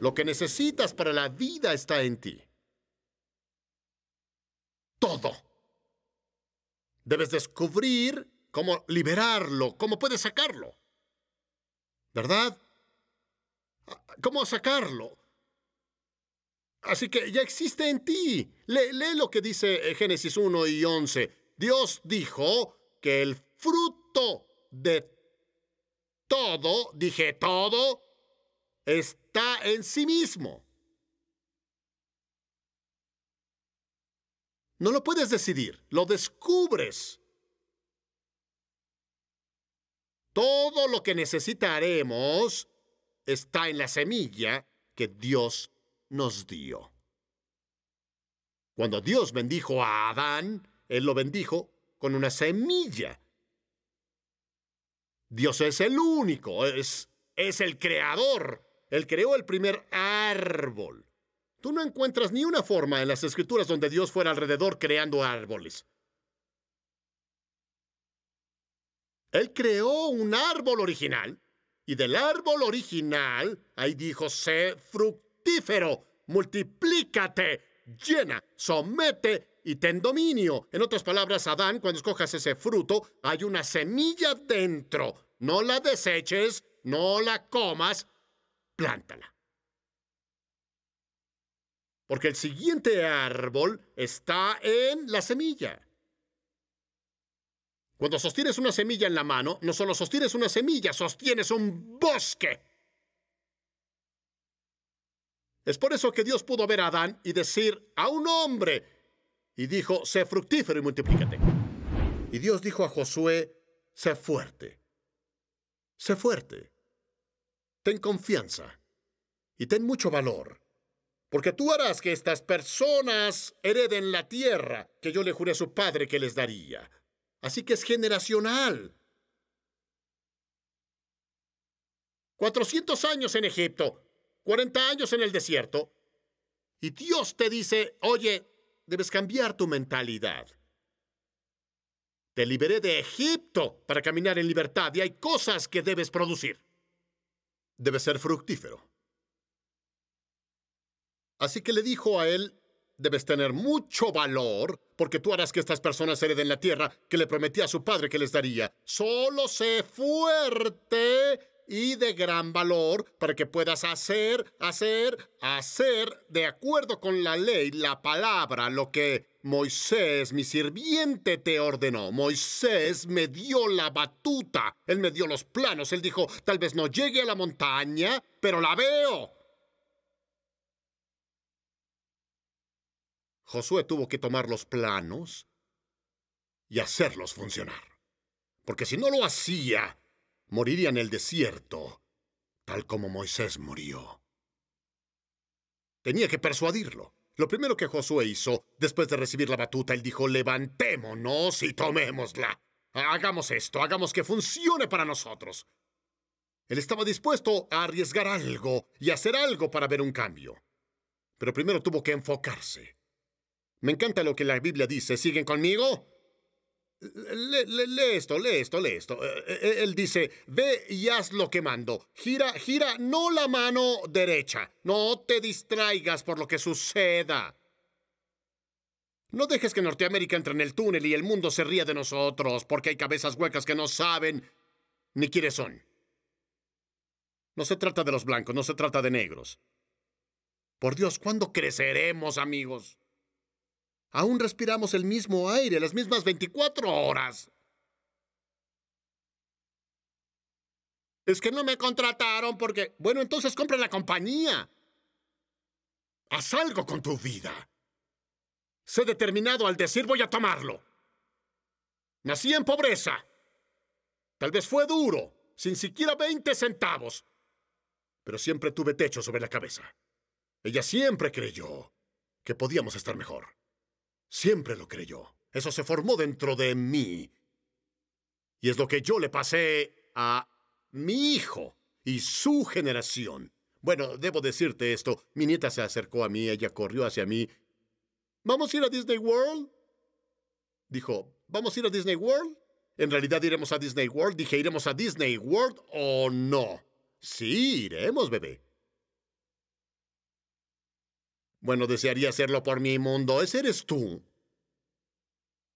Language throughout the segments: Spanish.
Lo que necesitas para la vida está en ti. Todo. Debes descubrir cómo liberarlo, cómo puedes sacarlo. ¿Verdad? ¿Cómo sacarlo? Así que ya existe en ti. Lee, lo que dice eh, Génesis 1 y 11. Dios dijo que el fruto de todo, dije todo, está en sí mismo. No lo puedes decidir, lo descubres. Todo lo que necesitaremos está en la semilla que Dios nos dio. Cuando Dios bendijo a Adán, Él lo bendijo con una semilla. Dios es el único, es, es el creador. Él creó el primer árbol. Tú no encuentras ni una forma en las escrituras donde Dios fuera alrededor creando árboles. Él creó un árbol original y del árbol original, ahí dijo, sé fructífero, multiplícate, llena, somete y ten dominio. En otras palabras, Adán, cuando escojas ese fruto, hay una semilla dentro. No la deseches, no la comas, plántala. Porque el siguiente árbol está en la semilla. Cuando sostienes una semilla en la mano, no solo sostienes una semilla, sostienes un bosque. Es por eso que Dios pudo ver a Adán y decir a un hombre, y dijo, sé fructífero y multiplícate. Y Dios dijo a Josué, sé fuerte, sé fuerte ten confianza y ten mucho valor, porque tú harás que estas personas hereden la tierra que yo le juré a su padre que les daría. Así que es generacional. 400 años en Egipto, 40 años en el desierto, y Dios te dice, oye, debes cambiar tu mentalidad. Te liberé de Egipto para caminar en libertad y hay cosas que debes producir debe ser fructífero. Así que le dijo a él, debes tener mucho valor, porque tú harás que estas personas hereden la tierra que le prometí a su padre que les daría. Solo sé fuerte y de gran valor para que puedas hacer, hacer, hacer de acuerdo con la ley, la palabra, lo que Moisés, mi sirviente, te ordenó. Moisés me dio la batuta, él me dio los planos, él dijo, tal vez no llegue a la montaña, pero la veo. Josué tuvo que tomar los planos y hacerlos funcionar, porque si no lo hacía, moriría en el desierto, tal como Moisés murió. Tenía que persuadirlo. Lo primero que Josué hizo, después de recibir la batuta, él dijo, levantémonos y tomémosla. Hagamos esto, hagamos que funcione para nosotros. Él estaba dispuesto a arriesgar algo y hacer algo para ver un cambio. Pero primero tuvo que enfocarse. Me encanta lo que la Biblia dice. ¿Siguen conmigo? Le, lee esto, lee esto, lee esto. Eh, eh, eh, él dice, ve y haz lo que mando. Gira, gira, no la mano derecha. No te distraigas por lo que suceda. No dejes que Norteamérica entre en el túnel y el mundo se ría de nosotros, porque hay cabezas huecas que no saben ni quiénes son. No se trata de los blancos, no se trata de negros. Por Dios, ¿cuándo creceremos, amigos? Aún respiramos el mismo aire, las mismas 24 horas. Es que no me contrataron porque... Bueno, entonces compra la compañía. Haz algo con tu vida. Sé determinado al decir voy a tomarlo. Nací en pobreza. Tal vez fue duro, sin siquiera 20 centavos. Pero siempre tuve techo sobre la cabeza. Ella siempre creyó que podíamos estar mejor. Siempre lo creyó. Eso se formó dentro de mí. Y es lo que yo le pasé a mi hijo y su generación. Bueno, debo decirte esto. Mi nieta se acercó a mí, ella corrió hacia mí. ¿Vamos a ir a Disney World? Dijo, ¿vamos a ir a Disney World? En realidad iremos a Disney World. Dije, ¿iremos a Disney World o no? Sí, iremos, bebé. Bueno, desearía hacerlo por mi mundo. Ese eres tú.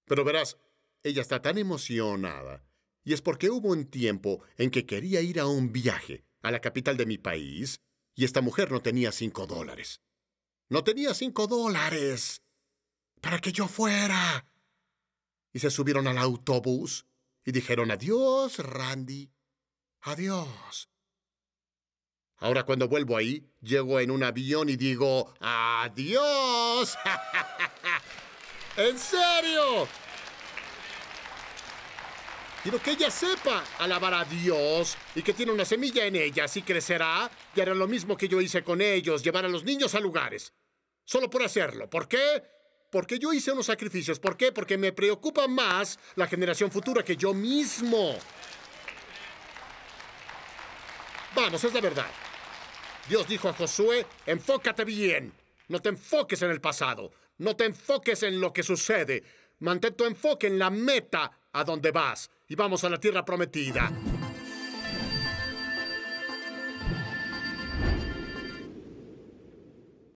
Pero verás, ella está tan emocionada. Y es porque hubo un tiempo en que quería ir a un viaje a la capital de mi país y esta mujer no tenía cinco dólares. No tenía cinco dólares para que yo fuera. Y se subieron al autobús y dijeron adiós, Randy. Adiós. Ahora cuando vuelvo ahí, llego en un avión y digo, ¡Adiós! ¡En serio! Quiero que ella sepa alabar a Dios y que tiene una semilla en ella, así crecerá y hará lo mismo que yo hice con ellos, llevar a los niños a lugares. Solo por hacerlo. ¿Por qué? Porque yo hice unos sacrificios. ¿Por qué? Porque me preocupa más la generación futura que yo mismo. Vamos, es la verdad. Dios dijo a Josué, enfócate bien, no te enfoques en el pasado, no te enfoques en lo que sucede, mantén tu enfoque en la meta a donde vas y vamos a la tierra prometida.